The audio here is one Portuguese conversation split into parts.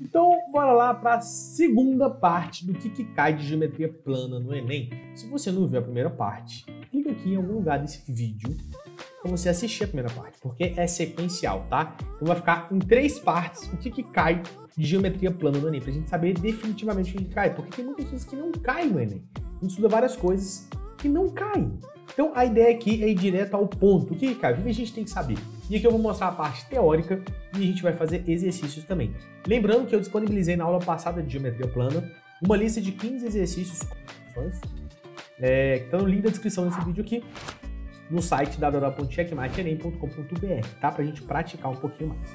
Então, bora lá para a segunda parte do que, que cai de geometria plana no Enem. Se você não viu a primeira parte, clica aqui em algum lugar desse vídeo para você assistir a primeira parte, porque é sequencial, tá? Então vai ficar em três partes o que, que cai de geometria plana no Enem, para a gente saber definitivamente o que, que cai, porque tem muitas coisas que não caem no Enem. A gente estuda várias coisas que não caem. Então a ideia aqui é ir direto ao ponto. O que, que cai? O que a gente tem que saber? e aqui eu vou mostrar a parte teórica e a gente vai fazer exercícios também. Lembrando que eu disponibilizei na aula passada de geometria plana uma lista de 15 exercícios é, estão tá no link da descrição desse vídeo aqui no site www.checkmateenem.com.br, tá? Pra gente praticar um pouquinho mais.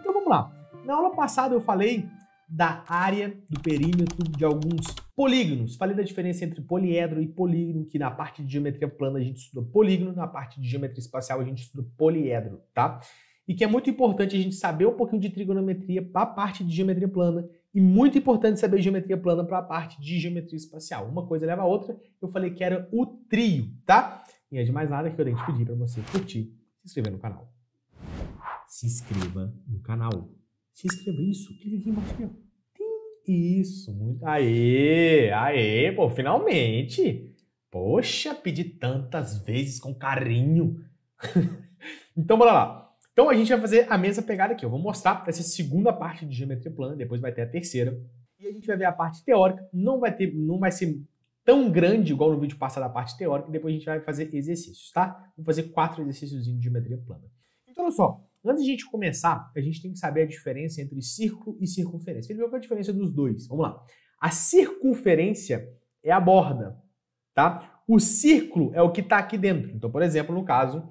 Então vamos lá. Na aula passada eu falei da área do perímetro de alguns Polígonos. Falei da diferença entre poliedro e polígono, que na parte de geometria plana a gente estuda polígono, na parte de geometria espacial a gente estuda poliedro, tá? E que é muito importante a gente saber um pouquinho de trigonometria para a parte de geometria plana e muito importante saber geometria plana para a parte de geometria espacial. Uma coisa leva a outra. Eu falei que era o trio, tá? E é de mais nada que eu tenho que pedir para você curtir, se inscrever no canal. Se inscreva no canal. Se inscreva isso. Clique aqui embaixo. Aqui, ó. Isso, muito. Aê, aê, pô, finalmente. Poxa, pedi tantas vezes com carinho. então, bora lá. Então, a gente vai fazer a mesma pegada aqui. Eu vou mostrar essa segunda parte de geometria plana, depois vai ter a terceira. E a gente vai ver a parte teórica. Não vai, ter, não vai ser tão grande igual no vídeo passado a parte teórica. depois a gente vai fazer exercícios, tá? Vou fazer quatro exercícios de geometria plana. Então, olha só. Antes de a gente começar, a gente tem que saber a diferença entre círculo e circunferência. Vamos ver qual é a diferença dos dois. Vamos lá. A circunferência é a borda, tá? O círculo é o que está aqui dentro. Então, por exemplo, no caso,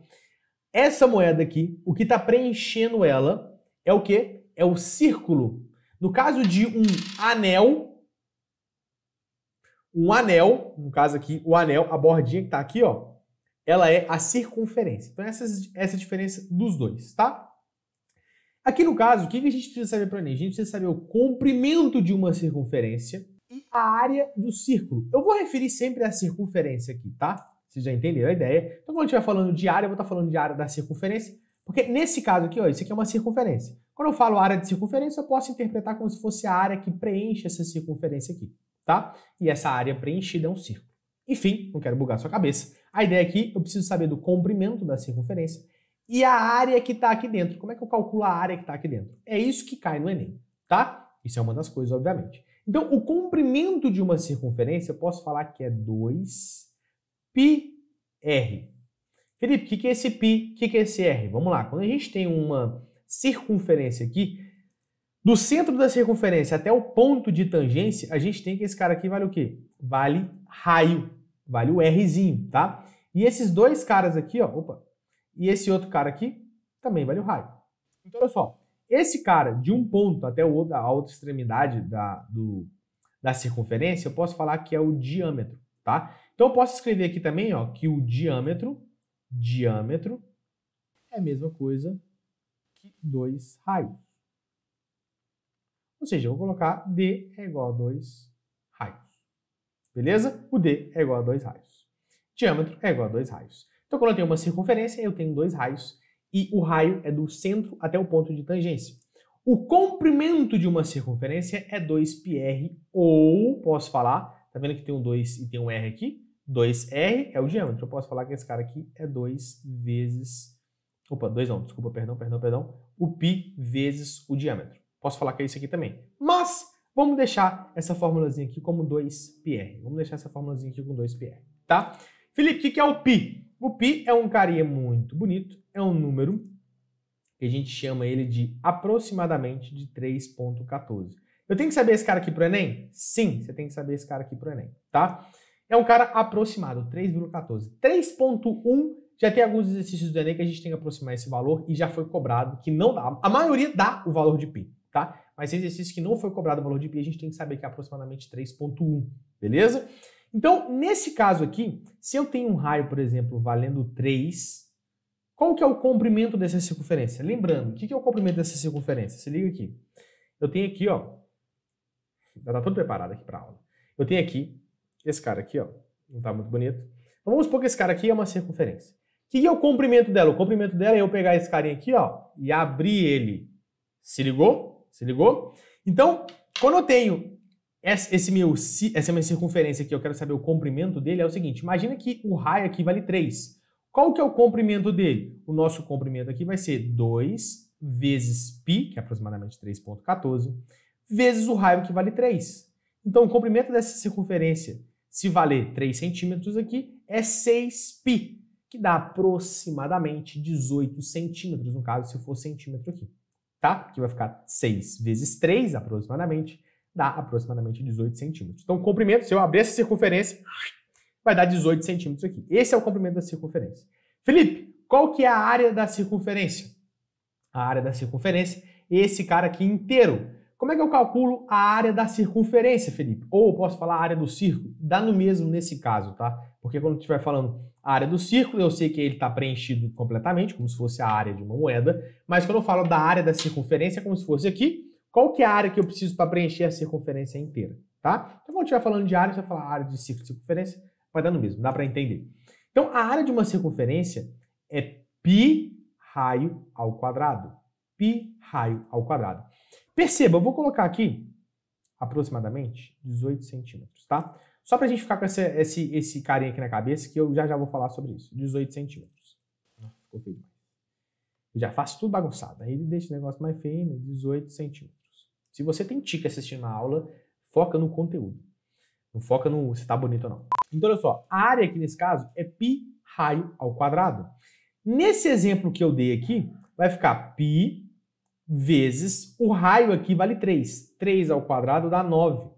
essa moeda aqui, o que está preenchendo ela é o que? É o círculo. No caso de um anel, um anel, no caso aqui, o anel, a bordinha que está aqui, ó, ela é a circunferência. Então, essa, essa é a diferença dos dois, tá? Aqui no caso, o que a gente precisa saber para Enem? A gente precisa saber o comprimento de uma circunferência e a área do círculo. Eu vou referir sempre à circunferência aqui, tá? Vocês já entenderam a ideia. Então, quando estiver falando de área, eu vou estar tá falando de área da circunferência, porque nesse caso aqui, ó, isso aqui é uma circunferência. Quando eu falo área de circunferência, eu posso interpretar como se fosse a área que preenche essa circunferência aqui, tá? E essa área preenchida é um círculo. Enfim, não quero bugar sua cabeça. A ideia aqui, eu preciso saber do comprimento da circunferência e a área que está aqui dentro. Como é que eu calculo a área que está aqui dentro? É isso que cai no Enem, tá? Isso é uma das coisas, obviamente. Então, o comprimento de uma circunferência, eu posso falar que é 2πr. Felipe, o que, que é esse π? O que, que é esse r? Vamos lá. Quando a gente tem uma circunferência aqui, do centro da circunferência até o ponto de tangência, a gente tem que esse cara aqui vale o quê? Vale raio, vale o rzinho, tá? E esses dois caras aqui, ó, opa, e esse outro cara aqui também vale o raio. Então, olha só, esse cara de um ponto até a outra extremidade da, do, da circunferência, eu posso falar que é o diâmetro, tá? Então eu posso escrever aqui também, ó, que o diâmetro, diâmetro, é a mesma coisa que 2 raios. Ou seja, eu vou colocar D é igual a 2 raios. Beleza? O D é igual a 2 raios. Diâmetro é igual a 2 raios. Então, quando eu tenho uma circunferência, eu tenho dois raios e o raio é do centro até o ponto de tangência. O comprimento de uma circunferência é 2πr, ou posso falar, tá vendo que tem um 2 e tem um r aqui? 2r é o diâmetro. Eu posso falar que esse cara aqui é 2 vezes. Opa, 2 não, desculpa, perdão, perdão, perdão. O π vezes o diâmetro. Posso falar que é isso aqui também. Mas vamos deixar essa formulazinha aqui como 2πr. Vamos deixar essa formulazinha aqui com 2πr, tá? Felipe, o que é o π? O pi é um carinha muito bonito, é um número que a gente chama ele de aproximadamente de 3.14. Eu tenho que saber esse cara aqui pro Enem? Sim, você tem que saber esse cara aqui pro Enem, tá? É um cara aproximado, 3,14. 3.1 já tem alguns exercícios do Enem que a gente tem que aproximar esse valor e já foi cobrado, que não dá. A maioria dá o valor de π, tá? Mas exercício que não foi cobrado o valor de π, a gente tem que saber que é aproximadamente 3.1, beleza? Então, nesse caso aqui, se eu tenho um raio, por exemplo, valendo 3, qual que é o comprimento dessa circunferência? Lembrando, o que, que é o comprimento dessa circunferência? Se liga aqui. Eu tenho aqui, ó. Já tá tudo preparado aqui para aula. Eu tenho aqui esse cara aqui, ó. Não tá muito bonito. Então, vamos supor que esse cara aqui é uma circunferência. O que, que é o comprimento dela? O comprimento dela é eu pegar esse carinha aqui, ó, e abrir ele. Se ligou? Se ligou? Então, quando eu tenho esse meu, essa minha circunferência aqui, eu quero saber o comprimento dele, é o seguinte, imagina que o raio aqui vale 3. Qual que é o comprimento dele? O nosso comprimento aqui vai ser 2 vezes π, que é aproximadamente 3.14, vezes o raio que vale 3. Então, o comprimento dessa circunferência, se valer 3 centímetros aqui, é 6π, que dá aproximadamente 18 centímetros, no caso, se for centímetro aqui, tá? Que vai ficar 6 vezes 3, aproximadamente, dá aproximadamente 18 centímetros. Então, o comprimento, se eu abrir essa circunferência, vai dar 18 centímetros aqui. Esse é o comprimento da circunferência. Felipe, qual que é a área da circunferência? A área da circunferência, é esse cara aqui inteiro. Como é que eu calculo a área da circunferência, Felipe? Ou eu posso falar a área do círculo? Dá no mesmo nesse caso, tá? Porque quando estiver falando a área do círculo, eu sei que ele está preenchido completamente, como se fosse a área de uma moeda, mas quando eu falo da área da circunferência, é como se fosse aqui, qual que é a área que eu preciso para preencher a circunferência inteira, tá? Então, quando estiver falando de área, você vai falar área de circunferência, vai dar no mesmo, dá para entender. Então, a área de uma circunferência é π raio ao quadrado. π raio ao quadrado. Perceba, eu vou colocar aqui aproximadamente 18 centímetros, tá? Só para a gente ficar com esse, esse, esse carinha aqui na cabeça, que eu já já vou falar sobre isso. 18 centímetros. Ficou feio demais. já faço tudo bagunçado. Aí ele deixa o negócio mais feio, né? 18 centímetros. Se você tem tique assistindo uma aula, foca no conteúdo. Não foca no se está bonito ou não. Então, olha só, a área aqui nesse caso é π raio ao quadrado. Nesse exemplo que eu dei aqui, vai ficar π vezes o raio aqui vale 3. 3 ao quadrado dá 9.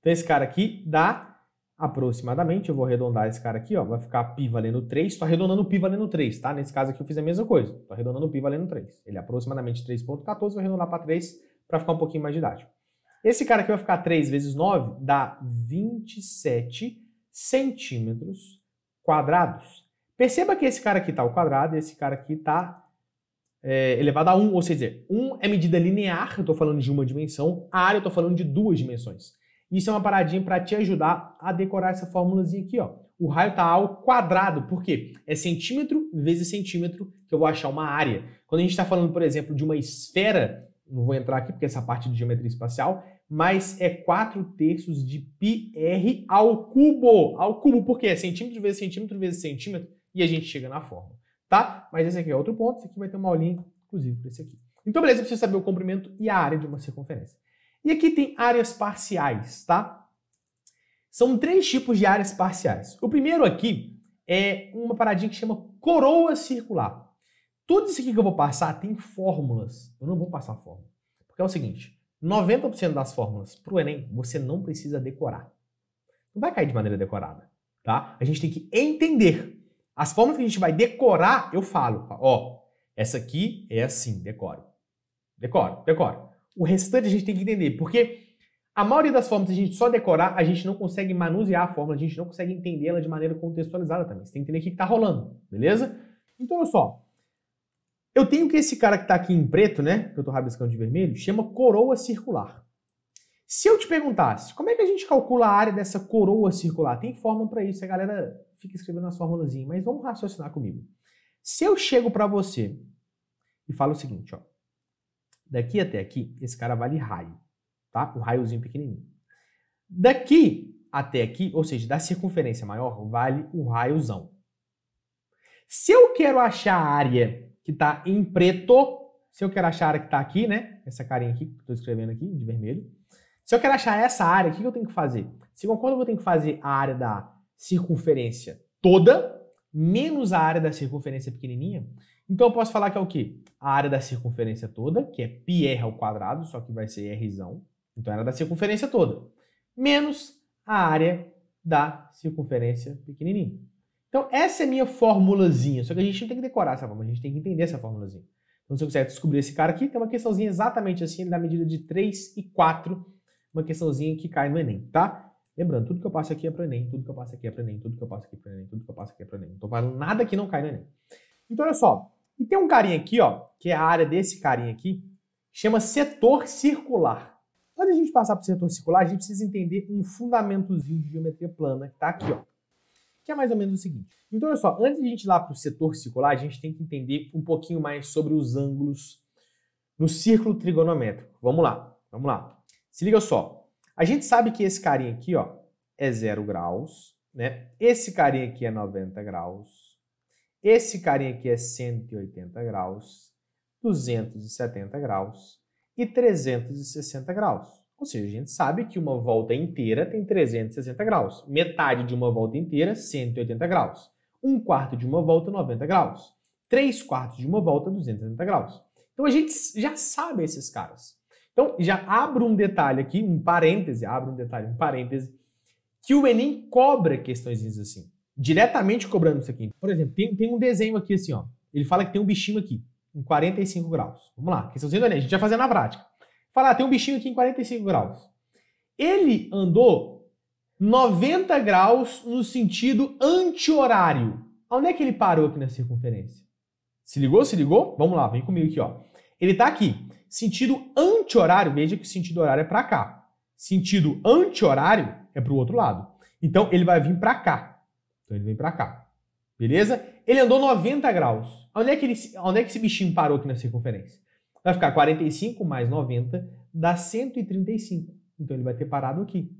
Então, esse cara aqui dá aproximadamente, eu vou arredondar esse cara aqui, ó, vai ficar π valendo 3, estou arredondando π valendo 3, tá? Nesse caso aqui eu fiz a mesma coisa, estou arredondando π valendo 3. Ele é aproximadamente 3.14, vou arredondar para 3, para ficar um pouquinho mais didático. Esse cara aqui vai ficar 3 vezes 9, dá 27 centímetros quadrados. Perceba que esse cara aqui está ao quadrado e esse cara aqui está é, elevado a 1, ou seja, 1 é medida linear, eu estou falando de uma dimensão, a área eu estou falando de duas dimensões. Isso é uma paradinha para te ajudar a decorar essa fórmulazinha aqui. Ó. O raio está ao quadrado, por quê? É centímetro vezes centímetro que eu vou achar uma área. Quando a gente está falando, por exemplo, de uma esfera, não vou entrar aqui porque essa parte de geometria espacial, mas é 4 terços de πr ao cubo. Ao cubo, porque é centímetro vezes centímetro vezes centímetro e a gente chega na forma, tá? Mas esse aqui é outro ponto, esse aqui vai ter uma aulinha, inclusive, para esse aqui. Então, beleza, precisa saber o comprimento e a área de uma circunferência. E aqui tem áreas parciais, tá? São três tipos de áreas parciais. O primeiro aqui é uma paradinha que chama coroa circular. Tudo isso aqui que eu vou passar tem fórmulas. Eu não vou passar fórmula. Porque é o seguinte: 90% das fórmulas para o Enem você não precisa decorar. Não vai cair de maneira decorada. tá? A gente tem que entender. As fórmulas que a gente vai decorar, eu falo: ó, essa aqui é assim, decore. Decore, decore. O restante a gente tem que entender, porque a maioria das fórmulas a gente só decorar, a gente não consegue manusear a fórmula, a gente não consegue entender ela de maneira contextualizada também. Você tem que entender o que está rolando, beleza? Então, olha só. Eu tenho que esse cara que está aqui em preto, né, que eu estou rabiscando de vermelho, chama coroa circular. Se eu te perguntasse, como é que a gente calcula a área dessa coroa circular? Tem fórmula para isso, a galera fica escrevendo as formulazinhas, mas vamos raciocinar comigo. Se eu chego para você e falo o seguinte, ó, daqui até aqui, esse cara vale raio, tá? Um raiozinho pequenininho. Daqui até aqui, ou seja, da circunferência maior, vale o um raiozão. Se eu quero achar a área que está em preto, se eu quero achar a área que está aqui, né? Essa carinha aqui, que estou escrevendo aqui, de vermelho. Se eu quero achar essa área, o que eu tenho que fazer? Se que eu tenho que fazer a área da circunferência toda, menos a área da circunferência pequenininha. Então, eu posso falar que é o quê? A área da circunferência toda, que é πr ao quadrado, só que vai ser rzão. Então, era da circunferência toda. Menos a área da circunferência pequenininha. Então, essa é a minha formulazinha. Só que a gente não tem que decorar essa fórmula, a gente tem que entender essa formulazinha. Então, se eu quiser descobrir esse cara aqui, tem uma questãozinha exatamente assim, da medida de 3 e 4, uma questãozinha que cai no Enem, tá? Lembrando, tudo que eu passo aqui é para Enem, tudo que eu passo aqui é para Enem, tudo que eu passo aqui é para Enem, tudo que eu passo aqui é para Enem. Não estou falando nada que não cai no Enem. Então, olha só. E tem um carinha aqui, ó, que é a área desse carinha aqui, chama setor circular. Antes de a gente passar para o setor circular, a gente precisa entender um fundamentozinho de geometria plana que está aqui, ó que é mais ou menos o seguinte. Então, olha só, antes de a gente ir lá para o setor circular, a gente tem que entender um pouquinho mais sobre os ângulos no círculo trigonométrico. Vamos lá, vamos lá. Se liga só. A gente sabe que esse carinha aqui, ó, é 0 graus, né? Esse carinha aqui é 90 graus. Esse carinha aqui é 180 graus, 270 graus e 360 graus. Ou seja, a gente sabe que uma volta inteira tem 360 graus, metade de uma volta inteira, 180 graus, um quarto de uma volta, 90 graus, três quartos de uma volta, 280 graus. Então a gente já sabe esses caras. Então já abro um detalhe aqui, um parêntese, abro um detalhe, um parêntese, que o Enem cobra questões assim, diretamente cobrando isso aqui. Por exemplo, tem, tem um desenho aqui assim, ó. Ele fala que tem um bichinho aqui, em 45 graus. Vamos lá, questãozinha do Enem, a gente vai fazer na prática. Falar, ah, tem um bichinho aqui em 45 graus. Ele andou 90 graus no sentido anti-horário. Onde é que ele parou aqui na circunferência? Se ligou? Se ligou? Vamos lá, vem comigo aqui, ó. Ele está aqui. Sentido anti-horário, veja que o sentido horário é para cá. Sentido anti-horário é para o outro lado. Então ele vai vir para cá. Então ele vem para cá. Beleza? Ele andou 90 graus. Onde é, que ele, onde é que esse bichinho parou aqui na circunferência? Vai ficar 45 mais 90 dá 135. Então ele vai ter parado aqui.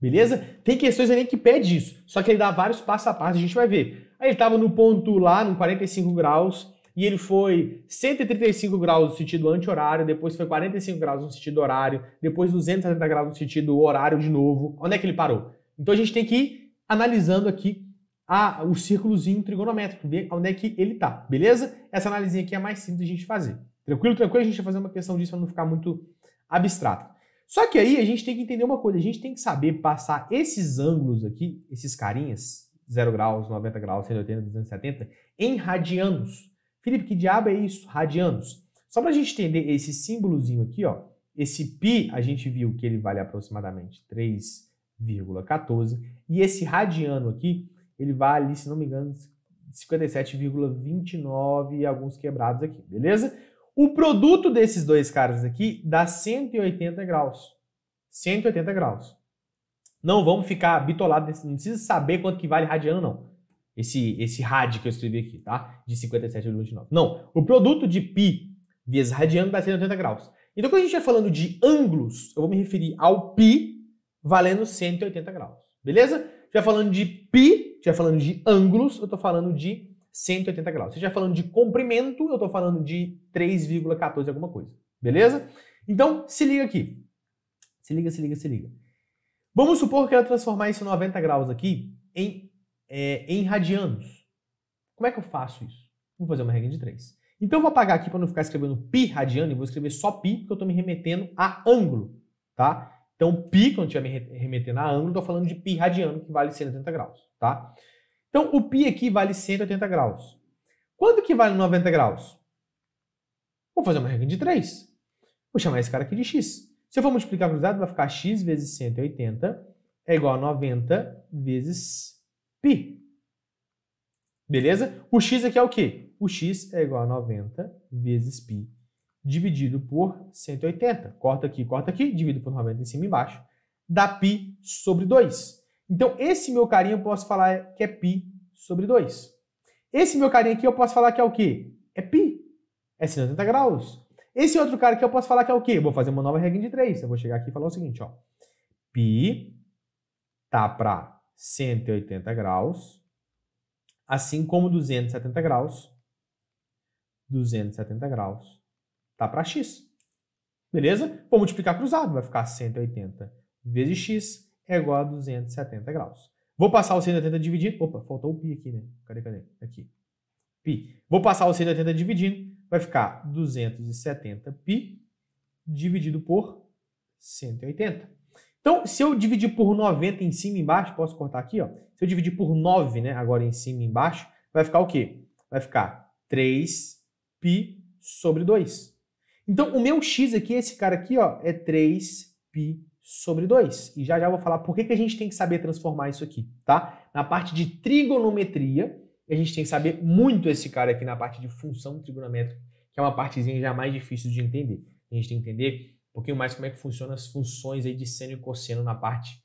Beleza? Tem questões ali que pede isso, só que ele dá vários passo a passo, a gente vai ver. Aí ele estava no ponto lá, no 45 graus, e ele foi 135 graus no sentido anti-horário, depois foi 45 graus no sentido horário, depois 270 graus no sentido horário de novo. Onde é que ele parou? Então a gente tem que ir analisando aqui a, o círculozinho trigonométrico, ver onde é que ele está, beleza? Essa análise aqui é mais simples de a gente fazer. Tranquilo, tranquilo, a gente vai fazer uma questão disso para não ficar muito abstrato. Só que aí a gente tem que entender uma coisa, a gente tem que saber passar esses ângulos aqui, esses carinhas, 0 graus, 90 graus, 180, 270, em radianos. Felipe, que diabo é isso? Radianos. Só para a gente entender esse símbolozinho aqui, ó, esse π a gente viu que ele vale aproximadamente 3,14 e esse radiano aqui, ele vale, se não me engano, 57,29 e alguns quebrados aqui, beleza? O produto desses dois caras aqui dá 180 graus. 180 graus. Não vamos ficar bitolado, não precisa saber quanto que vale radiano, não. Esse, esse rádio que eu escrevi aqui, tá? De 57,29. Não, o produto de π vezes radiano dá 180 graus. Então, quando a gente estiver falando de ângulos, eu vou me referir ao π valendo 180 graus. Beleza? Já falando de π, já falando de ângulos, eu estou falando de 180 graus. Você já falando de comprimento, eu estou falando de 3,14 alguma coisa. Beleza? Então, se liga aqui. Se liga, se liga, se liga. Vamos supor que eu transformar esse 90 graus aqui em, é, em radianos. Como é que eu faço isso? Vou fazer uma regra de 3. Então, eu vou apagar aqui para não ficar escrevendo pi radiano, e vou escrever só pi, porque eu estou me remetendo a ângulo, tá? Então, pi, quando estiver me remetendo a ângulo, estou falando de pi radiano, que vale 180 graus, tá? Então, o π aqui vale 180 graus. Quanto que vale 90 graus? Vou fazer uma regra de 3. Vou chamar esse cara aqui de x. Se eu for multiplicar pelos dados, vai ficar x vezes 180 é igual a 90 vezes π. Beleza? O x aqui é o quê? O x é igual a 90 vezes π dividido por 180. Corta aqui, corta aqui, divido por 90 em cima e embaixo. Dá π sobre 2. Então, esse meu carinha eu posso falar que é π sobre 2. Esse meu carinha aqui eu posso falar que é o quê? É π. É 180 graus. Esse outro cara aqui eu posso falar que é o quê? Eu vou fazer uma nova regra de 3. Eu vou chegar aqui e falar o seguinte, ó. π tá para 180 graus, assim como 270 graus. 270 graus tá para x. Beleza? Vou multiplicar cruzado, vai ficar 180 vezes x é igual a 270 graus. Vou passar o 180 dividindo. Opa, faltou o π aqui, né? Cadê, cadê? Aqui. Π. Vou passar o 180 dividindo. Vai ficar 270π dividido por 180. Então, se eu dividir por 90 em cima e embaixo, posso cortar aqui, ó. Se eu dividir por 9, né, agora em cima e embaixo, vai ficar o quê? Vai ficar 3π sobre 2. Então, o meu x aqui, esse cara aqui, ó, é 3π sobre 2. E já já vou falar por que, que a gente tem que saber transformar isso aqui, tá? Na parte de trigonometria, a gente tem que saber muito esse cara aqui na parte de função trigonométrica, que é uma partezinha já mais difícil de entender. A gente tem que entender um pouquinho mais como é que funcionam as funções aí de seno e cosseno na parte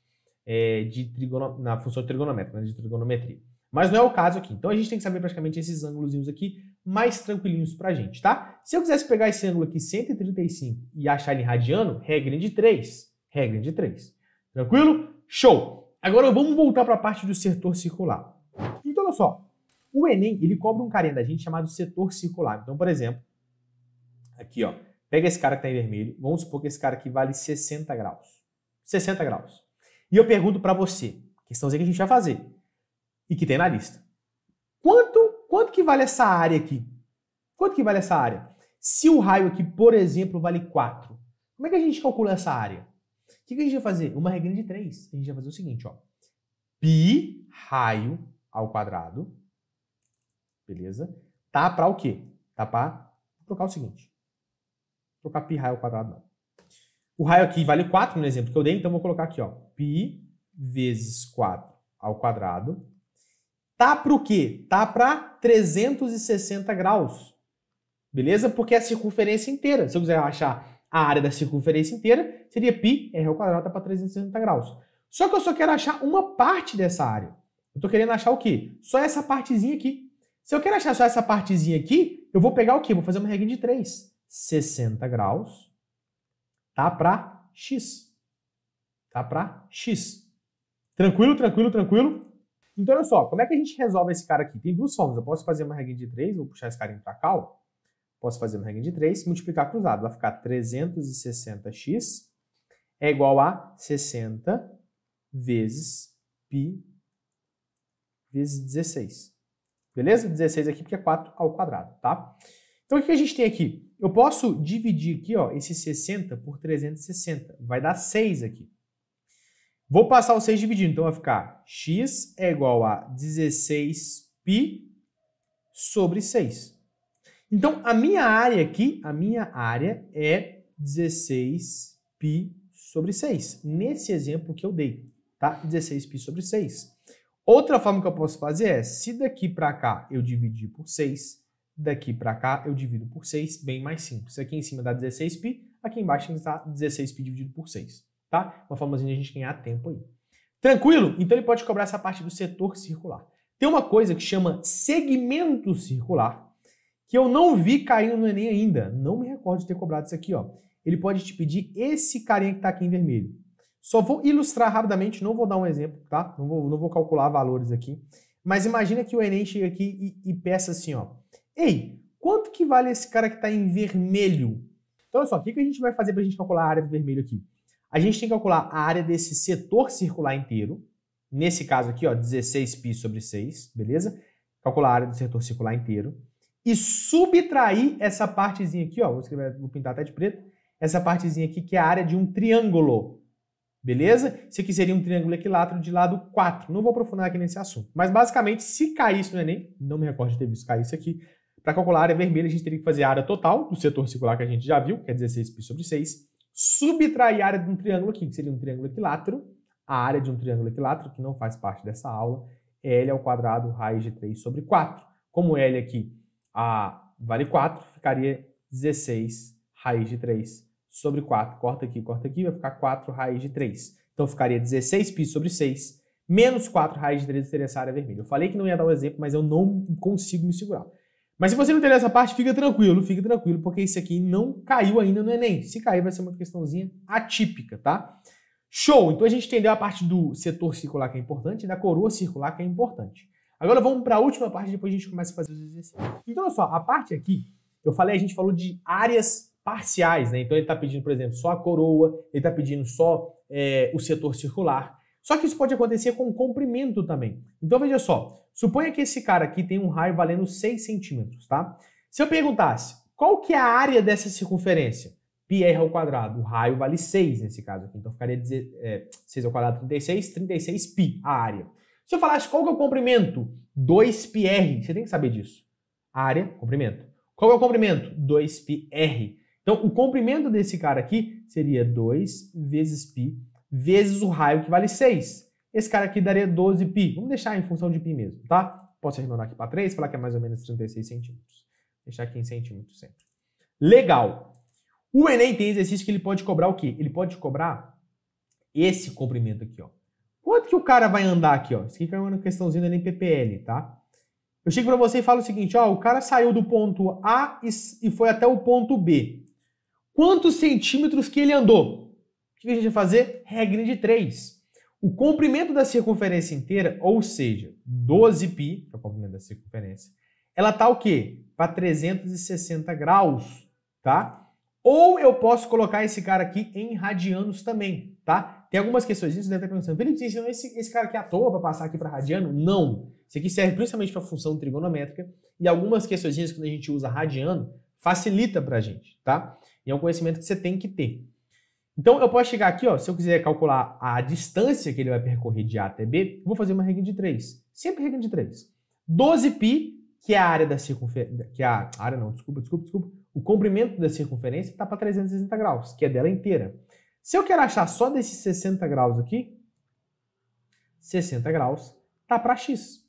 é, de trigono... na função trigonométrica, né, de trigonometria. Mas não é o caso aqui. Então a gente tem que saber praticamente esses ângulos aqui mais tranquilinhos pra gente, tá? Se eu quisesse pegar esse ângulo aqui, 135, e achar ele radiano, regra de 3 regra de três. Tranquilo? Show! Agora vamos voltar para a parte do setor circular. Então, olha só. O Enem, ele cobra um carinha da gente chamado setor circular. Então, por exemplo, aqui, ó. Pega esse cara que está em vermelho. Vamos supor que esse cara aqui vale 60 graus. 60 graus. E eu pergunto para você, questãozinha que a gente vai fazer e que tem na lista. Quanto, quanto que vale essa área aqui? Quanto que vale essa área? Se o raio aqui, por exemplo, vale 4, como é que a gente calcula essa área? O que, que a gente vai fazer? Uma regra de três. A gente vai fazer o seguinte, ó. Pi raio ao quadrado, beleza? Tá para o quê? Tá para trocar o seguinte. Vou trocar pi raio ao quadrado não. O raio aqui vale 4 no exemplo que eu dei, então vou colocar aqui, ó, π vezes 4 ao quadrado. Tá para o quê? Tá para 360 graus. Beleza? Porque é a circunferência inteira. Se eu quiser achar a área da circunferência inteira, seria πr ao quadrado tá para 360 graus. Só que eu só quero achar uma parte dessa área. Eu estou querendo achar o quê? Só essa partezinha aqui. Se eu quero achar só essa partezinha aqui, eu vou pegar o quê? Vou fazer uma regra de 3. 60 graus tá para x. Tá para x. Tranquilo, tranquilo, tranquilo? Então, olha só, como é que a gente resolve esse cara aqui? Tem duas formas. Eu posso fazer uma regra de 3, vou puxar esse carinha para cá, ó. Posso fazer uma regra de 3, multiplicar cruzado. Vai ficar 360x é igual a 60 vezes π vezes 16. Beleza? 16 aqui porque é 4 ao quadrado, tá? Então o que a gente tem aqui? Eu posso dividir aqui, ó, esse 60 por 360. Vai dar 6 aqui. Vou passar o 6 dividindo, então vai ficar x é igual a 16π sobre 6. Então a minha área aqui, a minha área é 16π sobre 6, nesse exemplo que eu dei, tá? 16π sobre 6. Outra forma que eu posso fazer é, se daqui para cá eu dividir por 6, daqui para cá eu divido por 6, bem mais simples. Aqui em cima dá 16π, aqui embaixo está 16π dividido por 6, tá? Uma formazinha de a gente ganhar tempo aí. Tranquilo? Então ele pode cobrar essa parte do setor circular. Tem uma coisa que chama segmento circular, que eu não vi caindo no Enem ainda. Não me recordo de ter cobrado isso aqui, ó ele pode te pedir esse carinha que está aqui em vermelho. Só vou ilustrar rapidamente, não vou dar um exemplo, tá? Não vou, não vou calcular valores aqui. Mas imagina que o Enem chega aqui e, e peça assim, ó. Ei, quanto que vale esse cara que está em vermelho? Então, olha só, o que, que a gente vai fazer para a gente calcular a área do vermelho aqui? A gente tem que calcular a área desse setor circular inteiro, nesse caso aqui, ó, 16 π sobre 6, beleza? Calcular a área do setor circular inteiro e subtrair essa partezinha aqui, ó, vou, escrever, vou pintar até de preto, essa partezinha aqui, que é a área de um triângulo. Beleza? Isso aqui seria um triângulo equilátero de lado 4. Não vou aprofundar aqui nesse assunto. Mas, basicamente, se cair isso no Enem, não me recordo de ter visto cair isso aqui, para calcular a área vermelha, a gente teria que fazer a área total do setor circular que a gente já viu, que é 16π sobre 6, subtrair a área de um triângulo aqui, que seria um triângulo equilátero, a área de um triângulo equilátero, que não faz parte dessa aula, é L ao quadrado raiz de 3 sobre 4. Como L aqui a, vale 4, ficaria 16 raiz de 3 sobre 4. Corta aqui, corta aqui, vai ficar 4 raiz de 3. Então ficaria 16π sobre 6, menos 4 raiz de 3 seria essa área vermelha. Eu falei que não ia dar um exemplo, mas eu não consigo me segurar. Mas se você não entender essa parte, fica tranquilo, fica tranquilo, porque isso aqui não caiu ainda no Enem. Se cair, vai ser uma questãozinha atípica, tá? Show! Então a gente entendeu a parte do setor circular que é importante e da coroa circular que é importante. Agora vamos para a última parte, depois a gente começa a fazer os exercícios. Então, olha só, a parte aqui, eu falei, a gente falou de áreas parciais, né? Então ele está pedindo, por exemplo, só a coroa, ele está pedindo só é, o setor circular. Só que isso pode acontecer com o comprimento também. Então veja só, suponha que esse cara aqui tem um raio valendo 6 centímetros, tá? Se eu perguntasse, qual que é a área dessa circunferência? πr ao quadrado. O raio vale 6 nesse caso aqui, então ficaria 10, é, 6 ao quadrado 36, 36 π a área. Se eu falasse qual que é o comprimento? 2πr, você tem que saber disso. Área, comprimento. Qual é o comprimento? 2πr. Então, o comprimento desse cara aqui seria 2 vezes π vezes o raio, que vale 6. Esse cara aqui daria 12π. Vamos deixar em função de π mesmo, tá? Posso arredondar aqui para 3, falar que é mais ou menos 36 centímetros. Deixar aqui em centímetros sempre. Legal! O Enem tem exercício que ele pode cobrar o quê? Ele pode cobrar esse comprimento aqui, ó. Quanto que o cara vai andar aqui, ó? Isso aqui é uma questãozinha do ppl tá? Eu chego para você e falo o seguinte, ó, o cara saiu do ponto A e foi até o ponto B quantos centímetros que ele andou. O que a gente vai fazer? Regra de 3. O comprimento da circunferência inteira, ou seja, 12π, é o comprimento da circunferência, ela tá o quê? Para 360 graus, tá? Ou eu posso colocar esse cara aqui em radianos também, tá? Tem algumas questões, você deve estar pensando, Felipe, você ensinou esse, esse cara aqui é à toa para passar aqui para radiano? Não. Isso aqui serve principalmente para função trigonométrica e algumas questões quando a gente usa radiano, Facilita para a gente, tá? E é um conhecimento que você tem que ter. Então, eu posso chegar aqui, ó, se eu quiser calcular a distância que ele vai percorrer de A até B, vou fazer uma regra de 3. Sempre regra de 3. 12π, que é a área da circunferência, que é a área não, desculpa, desculpa, desculpa, o comprimento da circunferência está para 360 graus, que é dela inteira. Se eu quero achar só desses 60 graus aqui, 60 graus está para x.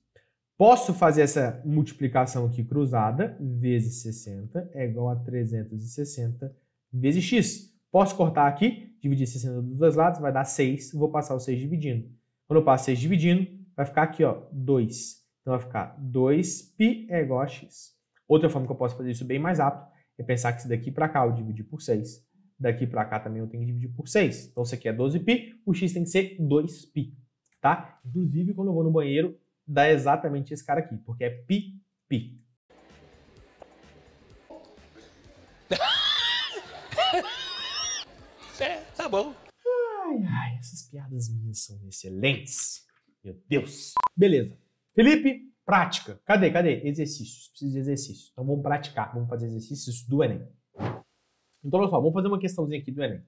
Posso fazer essa multiplicação aqui cruzada, vezes 60 é igual a 360 vezes x. Posso cortar aqui, dividir 60 dos dois lados, vai dar 6, vou passar o 6 dividindo. Quando eu passo 6 dividindo, vai ficar aqui, ó, 2. Então vai ficar 2π é igual a x. Outra forma que eu posso fazer isso bem mais rápido é pensar que isso daqui para cá eu dividi por 6. Daqui para cá também eu tenho que dividir por 6. Então isso aqui é 12π, o x tem que ser 2π, tá? Inclusive, quando eu vou no banheiro, dá exatamente esse cara aqui, porque é pi pi. é, tá bom. Ai, ai, essas piadas minhas são excelentes. Meu Deus. Beleza. Felipe, prática. Cadê? Cadê? Exercícios. Preciso de exercícios. Então vamos praticar, vamos fazer exercícios do Enem. Então, olha vamos fazer uma questãozinha aqui do Enem.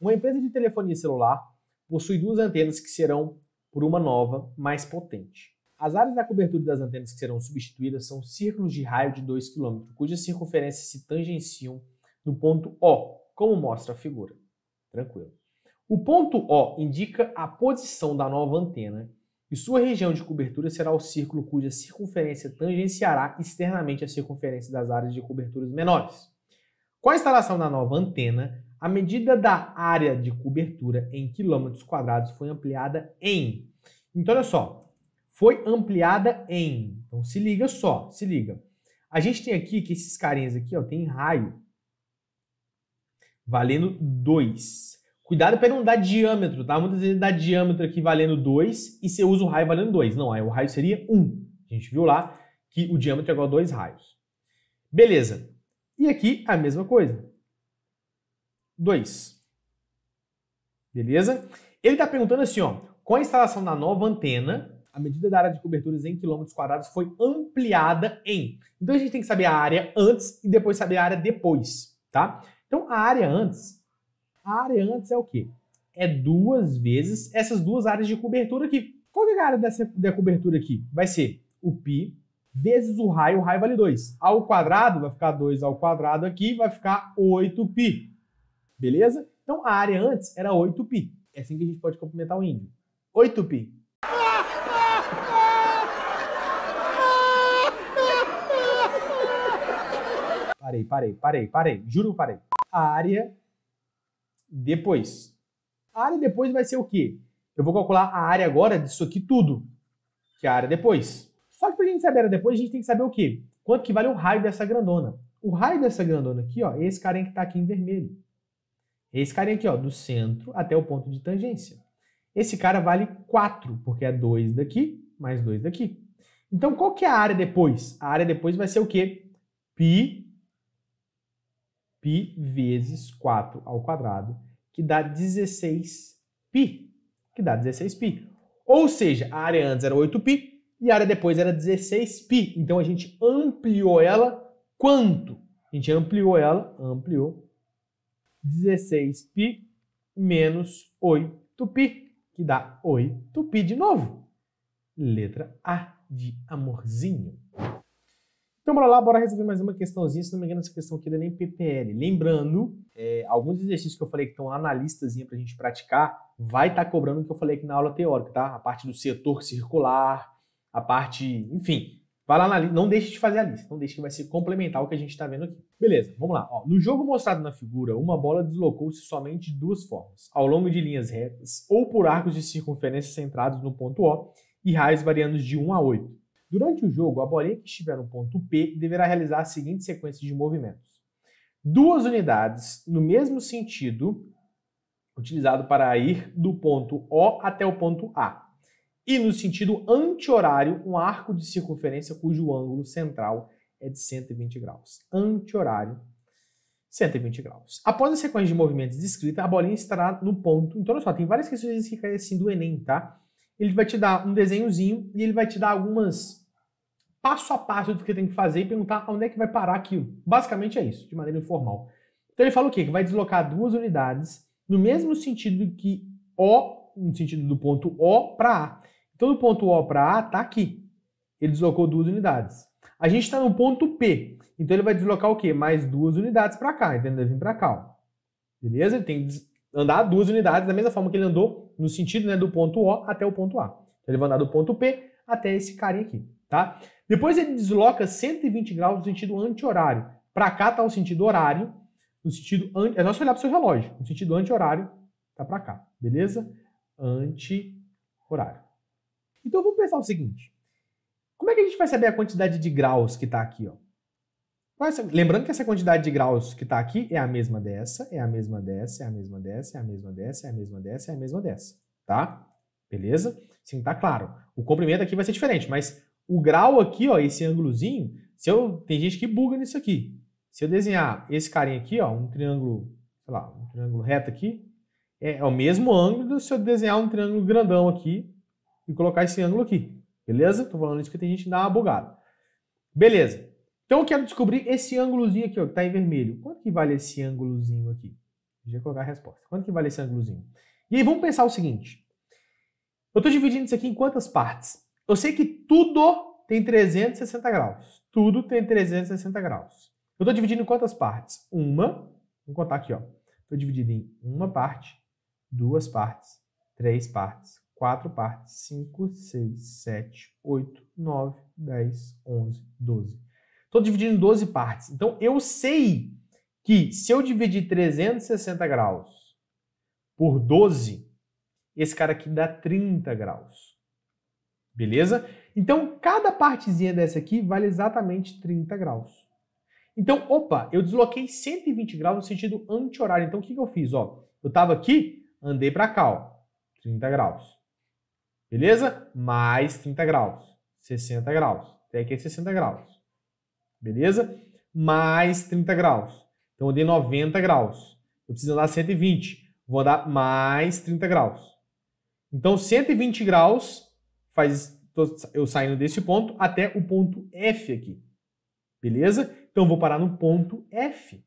Uma empresa de telefonia celular possui duas antenas que serão por uma nova mais potente. As áreas da cobertura das antenas que serão substituídas são círculos de raio de 2 km, cujas circunferências se tangenciam no ponto O, como mostra a figura. Tranquilo. O ponto O indica a posição da nova antena e sua região de cobertura será o círculo cuja circunferência tangenciará externamente a circunferência das áreas de coberturas menores. Com a instalação da nova antena, a medida da área de cobertura em quilômetros quadrados foi ampliada em. Então, olha só, foi ampliada em. Então se liga só, se liga. A gente tem aqui que esses carinhas aqui, ó, tem raio valendo 2. Cuidado para não dar diâmetro, tá? Muitas vezes dá diâmetro aqui valendo 2 e você usa o raio valendo 2. Não, aí o raio seria 1. Um. A gente viu lá que o diâmetro é igual a 2 raios. Beleza. E aqui a mesma coisa. 2. Beleza? Ele está perguntando assim, ó, com a instalação da nova antena, a medida da área de coberturas em quilômetros quadrados foi ampliada em. Então a gente tem que saber a área antes e depois saber a área depois, tá? Então a área antes, a área antes é o quê? É duas vezes essas duas áreas de cobertura aqui. Qual é a área dessa da cobertura aqui? Vai ser o π vezes o raio, o raio vale 2. Ao quadrado, vai ficar 2 ao quadrado aqui, vai ficar 8π. Beleza? Então a área antes era 8π. É assim que a gente pode complementar o índio. 8π parei, parei, parei, parei. Juro que parei. A área depois. A área depois vai ser o quê? Eu vou calcular a área agora disso aqui tudo, que é a área depois. Só que para a gente saber a área depois, a gente tem que saber o quê? Quanto que vale o raio dessa grandona. O raio dessa grandona aqui, ó, é esse cara que está aqui em vermelho. Esse cara aqui, ó, do centro até o ponto de tangência. Esse cara vale 4, porque é 2 daqui mais 2 daqui. Então, qual que é a área depois? A área depois vai ser o quê? Pi pi vezes 4 ao quadrado, que dá 16 pi, que dá 16 pi. Ou seja, a área antes era 8 pi e a área depois era 16 pi. Então a gente ampliou ela quanto? A gente ampliou ela, ampliou 16 pi menos 8 pi, que dá 8 pi de novo. Letra A de amorzinho. Então bora lá, bora resolver mais uma questãozinha, se não me engano essa questão aqui é nem PPL. Lembrando, é, alguns exercícios que eu falei que estão lá na listazinha pra gente praticar, vai estar tá cobrando o que eu falei aqui na aula teórica, tá? A parte do setor circular, a parte, enfim, vai lá na lista, não deixe de fazer a lista, não deixe que vai ser complementar o que a gente está vendo aqui. Beleza, vamos lá. Ó, no jogo mostrado na figura, uma bola deslocou-se somente de duas formas, ao longo de linhas retas ou por arcos de circunferência centrados no ponto O e raios variando de 1 a 8. Durante o jogo, a bolinha que estiver no ponto P deverá realizar a seguinte sequência de movimentos. Duas unidades no mesmo sentido, utilizado para ir do ponto O até o ponto A. E no sentido anti-horário, um arco de circunferência cujo ângulo central é de 120 graus. Anti-horário, 120 graus. Após a sequência de movimentos descrita, a bolinha estará no ponto. Então, olha só, tem várias questões que caem assim do Enem, tá? ele vai te dar um desenhozinho e ele vai te dar algumas passo a passo do que tem que fazer e perguntar onde é que vai parar aquilo. Basicamente é isso, de maneira informal. Então ele fala o quê? Que vai deslocar duas unidades no mesmo sentido que O, no sentido do ponto O para A. Então do ponto O para A está aqui. Ele deslocou duas unidades. A gente está no ponto P. Então ele vai deslocar o quê? Mais duas unidades para cá. Então ele deve vir para cá. Ó. Beleza? Ele tem que andar duas unidades da mesma forma que ele andou no sentido né, do ponto O até o ponto A. Então, ele vai andar do ponto P até esse carinha aqui, tá? Depois ele desloca 120 graus no sentido anti-horário. Para cá está o sentido horário, no sentido anti... É só você olhar para o seu relógio. No sentido anti-horário, está para cá, beleza? Anti-horário. Então vamos pensar o seguinte. Como é que a gente vai saber a quantidade de graus que está aqui, ó? Lembrando que essa quantidade de graus que está aqui é a mesma dessa, é a mesma dessa, é a mesma dessa, é a mesma dessa, é a mesma dessa, é a mesma dessa, tá? Beleza? Sim, tá claro. O comprimento aqui vai ser diferente, mas o grau aqui, ó, esse ângulozinho, se eu tem gente que buga nisso aqui. Se eu desenhar esse carinha aqui, ó, um triângulo, sei lá, um triângulo reto aqui, é, é o mesmo ângulo se eu desenhar um triângulo grandão aqui e colocar esse ângulo aqui. Beleza? Tô falando isso porque tem gente que dá uma bugada. Beleza. Então eu quero descobrir esse ângulozinho aqui, ó, que está em vermelho. Quanto que vale esse ângulozinho aqui? Deixa eu colocar a resposta. Quanto que vale esse ângulozinho? E aí vamos pensar o seguinte. Eu estou dividindo isso aqui em quantas partes? Eu sei que tudo tem 360 graus. Tudo tem 360 graus. Eu estou dividindo em quantas partes? Uma. Vou contar aqui, ó. Estou dividido em uma parte, duas partes, três partes, quatro partes, cinco, seis, sete, oito, nove, dez, onze, doze. Estou dividindo em 12 partes. Então, eu sei que se eu dividir 360 graus por 12, esse cara aqui dá 30 graus. Beleza? Então, cada partezinha dessa aqui vale exatamente 30 graus. Então, opa, eu desloquei 120 graus no sentido anti-horário. Então, o que, que eu fiz? Ó, eu estava aqui, andei para cá, ó, 30 graus. Beleza? Mais 30 graus, 60 graus, até aqui é 60 graus beleza? Mais 30 graus. Então, eu dei 90 graus. Eu preciso andar 120. Vou andar mais 30 graus. Então, 120 graus faz eu saindo desse ponto até o ponto F aqui. Beleza? Então, eu vou parar no ponto F.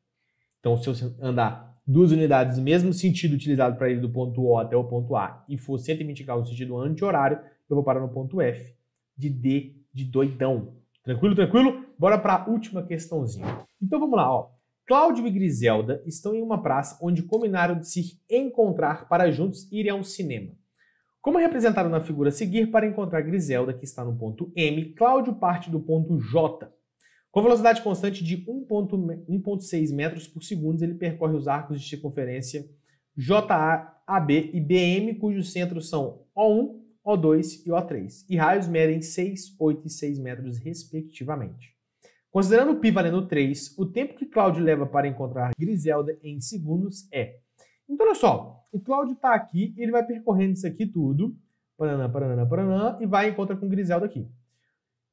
Então, se eu andar duas unidades no mesmo sentido utilizado para ir do ponto O até o ponto A e for 120 graus no sentido anti-horário, eu vou parar no ponto F de D de doidão. Tranquilo, tranquilo? Bora para a última questãozinha. Então vamos lá, ó. Cláudio e Griselda estão em uma praça onde combinaram de se encontrar para juntos irem ao cinema. Como é representado na figura a seguir, para encontrar Griselda, que está no ponto M, Cláudio parte do ponto J. Com velocidade constante de 1,6 metros por segundo, ele percorre os arcos de circunferência JA, AB e BM, cujos centros são O1, o2 e O3, e raios medem 6, 8 e 6 metros, respectivamente. Considerando π valendo 3, o tempo que Cláudio leva para encontrar Griselda em segundos é. Então, olha só, o Cláudio está aqui e ele vai percorrendo isso aqui tudo, paranã, paranã, paranã, e vai e encontra com Griselda aqui.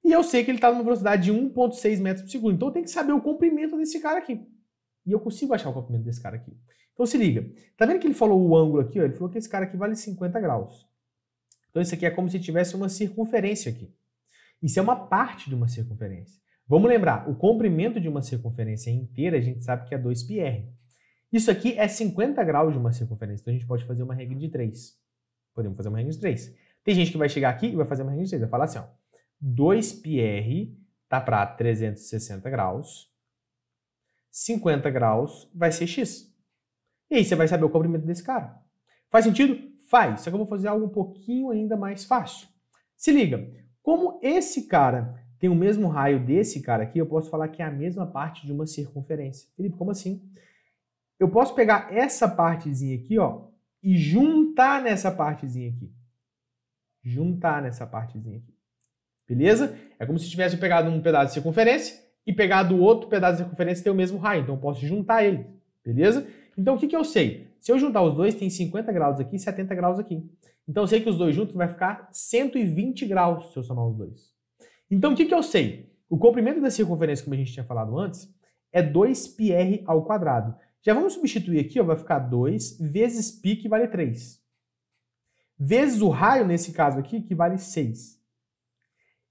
E eu sei que ele está numa velocidade de 1,6 metros por segundo, então eu tenho que saber o comprimento desse cara aqui. E eu consigo achar o comprimento desse cara aqui. Então se liga, tá vendo que ele falou o ângulo aqui? Ó? Ele falou que esse cara aqui vale 50 graus. Então isso aqui é como se tivesse uma circunferência aqui. Isso é uma parte de uma circunferência. Vamos lembrar, o comprimento de uma circunferência inteira a gente sabe que é 2πr. Isso aqui é 50 graus de uma circunferência, então a gente pode fazer uma regra de 3. Podemos fazer uma regra de 3. Tem gente que vai chegar aqui e vai fazer uma regra de 3, vai falar assim, ó, 2πr está para 360 graus, 50 graus vai ser x. E aí você vai saber o comprimento desse cara. Faz sentido? faz, só que eu vou fazer algo um pouquinho ainda mais fácil. Se liga, como esse cara tem o mesmo raio desse cara aqui, eu posso falar que é a mesma parte de uma circunferência. Felipe, como assim? Eu posso pegar essa partezinha aqui, ó, e juntar nessa partezinha aqui. Juntar nessa partezinha aqui. Beleza? É como se tivesse pegado um pedaço de circunferência e pegado outro pedaço de circunferência que tem o mesmo raio. Então eu posso juntar ele. Beleza? Então o que, que eu sei? Se eu juntar os dois, tem 50 graus aqui e 70 graus aqui. Então eu sei que os dois juntos vai ficar 120 graus se eu somar os dois. Então o que, que eu sei? O comprimento da circunferência, como a gente tinha falado antes, é 2πr ao quadrado. Já vamos substituir aqui, ó, vai ficar 2 vezes π, que vale 3. Vezes o raio, nesse caso aqui, que vale 6.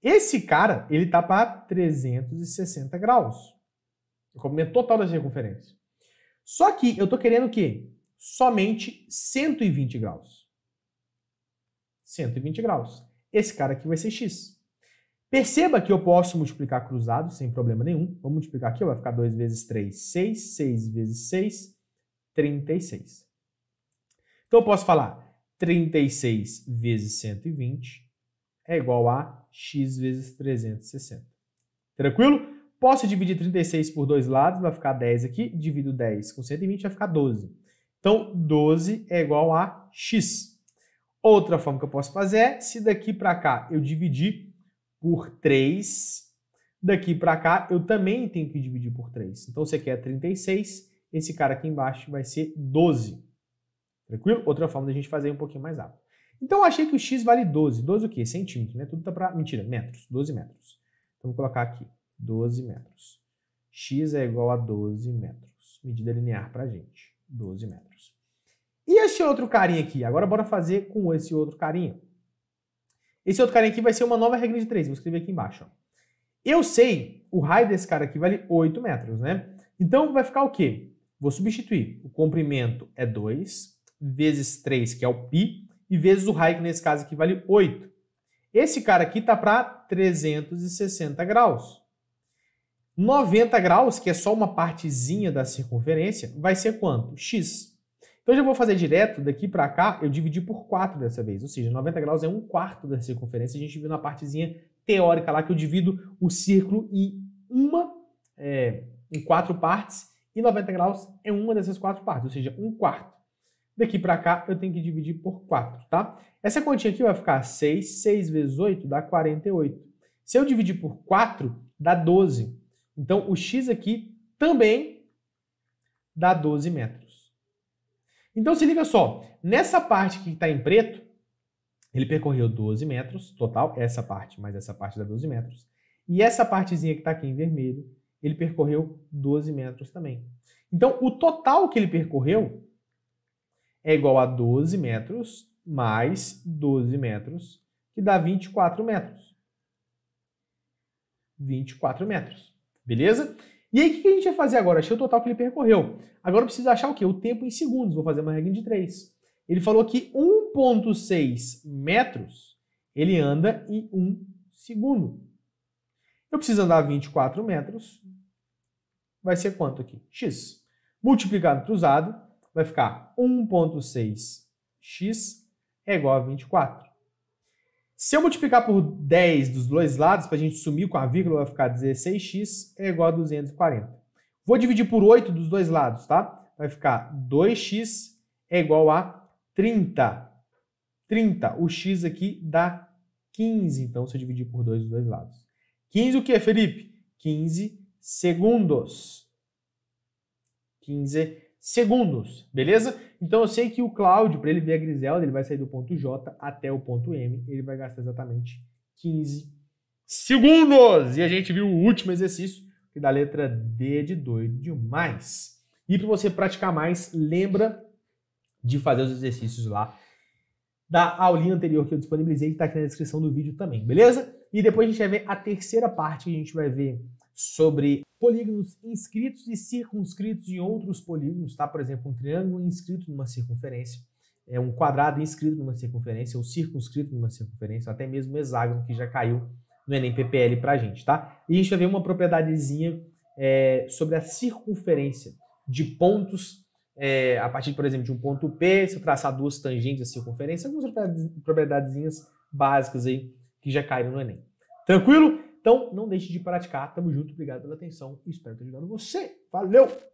Esse cara, ele está para 360 graus. O comprimento total da circunferência. Só que eu estou querendo o quê? somente 120 graus. 120 graus. Esse cara aqui vai ser x. Perceba que eu posso multiplicar cruzado sem problema nenhum. Vou multiplicar aqui, vai ficar 2 vezes 3, 6. 6 vezes 6, 36. Então eu posso falar 36 vezes 120 é igual a x vezes 360. Tranquilo? Posso dividir 36 por dois lados, vai ficar 10 aqui. Divido 10 com 120, vai ficar 12. Então, 12 é igual a x. Outra forma que eu posso fazer é, se daqui para cá eu dividir por 3, daqui para cá eu também tenho que dividir por 3. Então, você quer 36, esse cara aqui embaixo vai ser 12. Tranquilo? Outra forma da gente fazer é um pouquinho mais rápido. Então, eu achei que o x vale 12. 12 o quê? Centímetro, né? Tudo tá para... Mentira, metros. 12 metros. Então, vou colocar aqui. 12 metros. x é igual a 12 metros. Medida linear para gente. 12 metros. E esse outro carinha aqui? Agora bora fazer com esse outro carinha. Esse outro carinha aqui vai ser uma nova regra de 3. Vou escrever aqui embaixo. Ó. Eu sei, o raio desse cara aqui vale 8 metros, né? Então vai ficar o quê? Vou substituir. O comprimento é 2, vezes 3, que é o π, e vezes o raio, que nesse caso aqui vale 8. Esse cara aqui tá para 360 graus. 90 graus, que é só uma partezinha da circunferência, vai ser quanto? x. Então eu já vou fazer direto daqui para cá, eu dividi por 4 dessa vez, ou seja, 90 graus é um quarto da circunferência. A gente viu na partezinha teórica lá que eu divido o círculo em uma, é, em quatro partes, e 90 graus é uma dessas quatro partes, ou seja, um quarto. Daqui para cá eu tenho que dividir por 4, tá? Essa continha aqui vai ficar 6, 6 vezes 8 dá 48. Se eu dividir por 4, dá 12. Então o x aqui também dá 12 metros. Então se liga só, nessa parte que está em preto, ele percorreu 12 metros total, essa parte, mais essa parte dá 12 metros. E essa partezinha que está aqui em vermelho, ele percorreu 12 metros também. Então o total que ele percorreu é igual a 12 metros mais 12 metros, que dá 24 metros. 24 metros, beleza? E aí, o que a gente vai fazer agora? Achei o total que ele percorreu. Agora eu preciso achar o quê? O tempo em segundos. Vou fazer uma regra de 3. Ele falou que 1,6 metros ele anda em 1 segundo. Eu preciso andar 24 metros. Vai ser quanto aqui? X. Multiplicado cruzado, vai ficar 1,6x é igual a 24. Se eu multiplicar por 10 dos dois lados, para a gente sumir com a vírgula, vai ficar 16x é igual a 240. Vou dividir por 8 dos dois lados, tá? Vai ficar 2x é igual a 30. 30. O x aqui dá 15, então, se eu dividir por 2 dos dois lados. 15 o que, Felipe? 15 segundos. 15 segundos segundos, beleza? Então eu sei que o Cláudio, para ele ver a Griselda, ele vai sair do ponto J até o ponto M, ele vai gastar exatamente 15 segundos! E a gente viu o último exercício, que é da letra D de doido demais. E para você praticar mais, lembra de fazer os exercícios lá da aulinha anterior que eu disponibilizei, que está aqui na descrição do vídeo também, beleza? E depois a gente vai ver a terceira parte, que a gente vai ver sobre polígonos inscritos e circunscritos em outros polígonos, tá? Por exemplo, um triângulo inscrito numa circunferência, é um quadrado inscrito numa circunferência, ou circunscrito numa circunferência, até mesmo um hexágono que já caiu no Enem PPL pra gente, tá? E a gente vai ver uma propriedadezinha é, sobre a circunferência de pontos é, a partir, por exemplo, de um ponto P, se eu traçar duas tangentes à circunferência, algumas propriedades básicas aí que já caíram no Enem. Tranquilo? Então, não deixe de praticar. Tamo junto, obrigado pela atenção e espero ter ajudado você. Valeu!